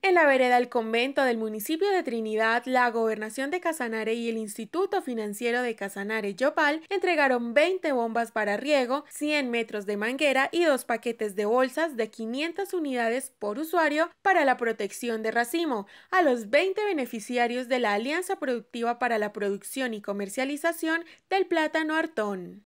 En la vereda del convento del municipio de Trinidad, la gobernación de Casanare y el Instituto Financiero de Casanare Yopal entregaron 20 bombas para riego, 100 metros de manguera y dos paquetes de bolsas de 500 unidades por usuario para la protección de racimo a los 20 beneficiarios de la Alianza Productiva para la Producción y Comercialización del Plátano Artón.